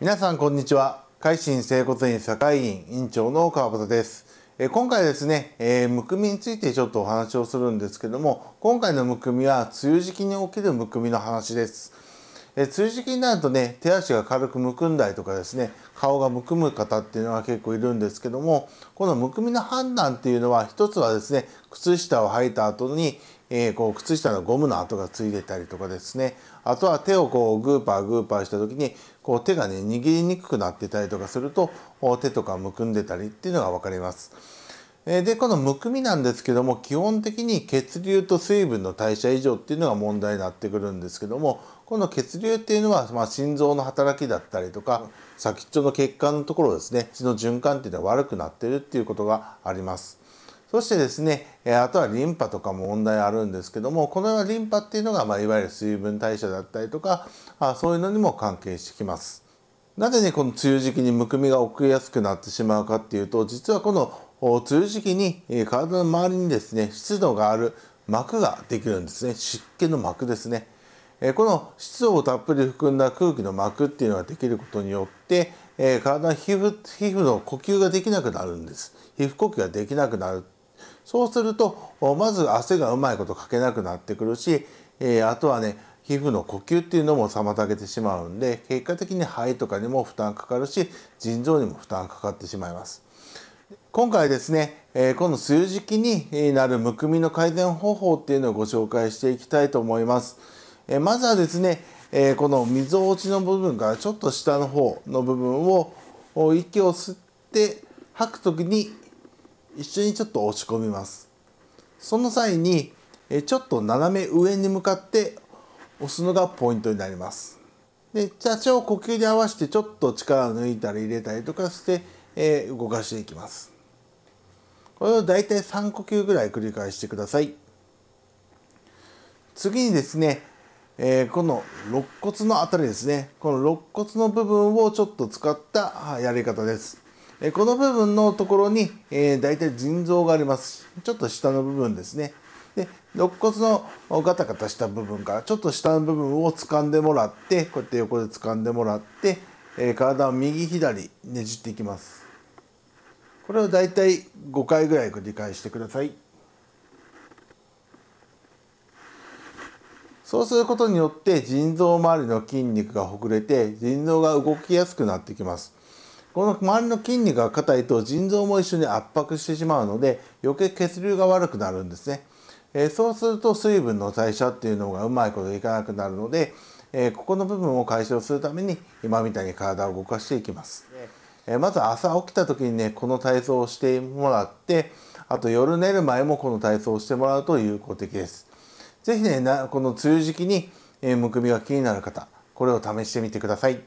皆さんこんにちは海心整骨院社会院院長の川端です今回ですね、えー、むくみについてちょっとお話をするんですけども今回のむくみは梅雨時期におけるむくみの話ですえ梅雨時期になるとね手足が軽くむくんだりとかですね顔がむくむ方っていうのは結構いるんですけどもこのむくみの判断っていうのは一つはですね靴下を履いた後に、えー、こう靴下のゴムの跡がついてたりとかですねあとは手をこうグーパーグーパーした時にこう手がね握りにくくなってたりとかすると手とかむくんでたりっていうのが分かります。えでこのむくみなんですけども基本的に血流と水分の代謝異常っていうのが問題になってくるんですけどもこの血流っていうのは、まあ、心臓の働きだったりとか先っちょの血管のところですね血の循環っていうのは悪くなってるっていうことがあります。そしてですね、あとはリンパとかも問題あるんですけども、このようなリンパっていうのが、まあ、いわゆる水分代謝だったりとか、あそういうのにも関係してきます。なぜね、この梅雨時期にむくみが起こりやすくなってしまうかっていうと、実はこの梅雨時期に体の周りにですね、湿度がある膜ができるんですね。湿気の膜ですね。この湿度をたっぷり含んだ空気の膜っていうのができることによって、体の皮膚皮膚の呼吸ができなくなるんです。皮膚呼吸ができなくなるそうするとまず汗がうまいことかけなくなってくるし、えー、あとはね皮膚の呼吸っていうのも妨げてしまうんで結果的に肺とかにも負担かかるし腎臓にも負担かかってしまいます。今回ですね、えー、この梅雨時期になるむくみの改善方法っていうのをご紹介していきたいと思います。えー、まずはですね、えー、このみぞおちの部分からちょっと下の方の部分を息を吸って吐く時に一緒にちょっと押し込みますその際にちょっと斜め上に向かって押すのがポイントになりますで茶々を呼吸に合わせてちょっと力を抜いたり入れたりとかして、えー、動かしていきますこれをだいたい3呼吸ぐらい繰り返してください次にですね、えー、この肋骨のあたりですねこの肋骨の部分をちょっと使ったやり方ですこの部分のところに、えー、大体腎臓がありますちょっと下の部分ですねで肋骨のガタガタした部分からちょっと下の部分を掴んでもらってこうやって横で掴んでもらって、えー、体を右左ねじっていきますこれを大体5回ぐらい繰り返してくださいそうすることによって腎臓周りの筋肉がほぐれて腎臓が動きやすくなってきますこの周りの筋肉が硬いと腎臓も一緒に圧迫してしまうので余計血流が悪くなるんですね、えー、そうすると水分の代謝っていうのがうまいこといかなくなるので、えー、ここの部分を解消するために今みたいに体を動かしていきます、えー、まず朝起きた時にねこの体操をしてもらってあと夜寝る前もこの体操をしてもらうと有効的です是非ねこの梅雨時期にむくみが気になる方これを試してみてください。